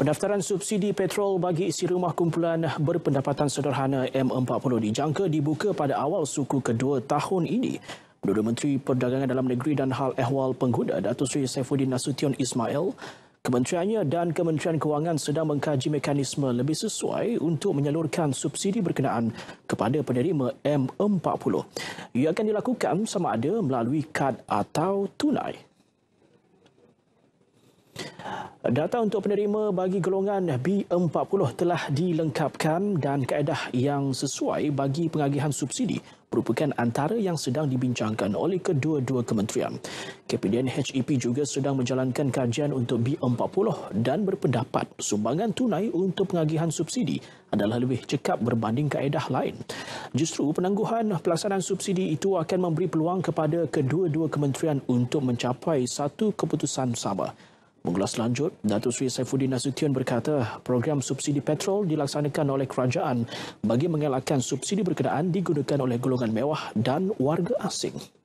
Pendaftaran subsidi petrol bagi isi rumah kumpulan berpendapatan sederhana M40 dijangka dibuka pada awal suku kedua tahun ini. Menurut Menteri Perdagangan Dalam Negeri dan Hal Ehwal Pengguna, Datuk Seri Saifuddin Nasution Ismail, Kementeriannya dan Kementerian Kewangan sedang mengkaji mekanisme lebih sesuai untuk menyalurkan subsidi berkenaan kepada penerima M40. Ia akan dilakukan sama ada melalui kad atau tunai. Data untuk penerima bagi golongan B40 telah dilengkapkan dan kaedah yang sesuai bagi pengagihan subsidi merupakan antara yang sedang dibincangkan oleh kedua-dua kementerian. KPDN HEP juga sedang menjalankan kajian untuk B40 dan berpendapat sumbangan tunai untuk pengagihan subsidi adalah lebih cekap berbanding kaedah lain. Justru penangguhan pelaksanaan subsidi itu akan memberi peluang kepada kedua-dua kementerian untuk mencapai satu keputusan sama. Mengulas lanjut, Datuk Sri Saifuddin Nasution berkata program subsidi petrol dilaksanakan oleh kerajaan bagi mengelakkan subsidi berkenaan digunakan oleh golongan mewah dan warga asing.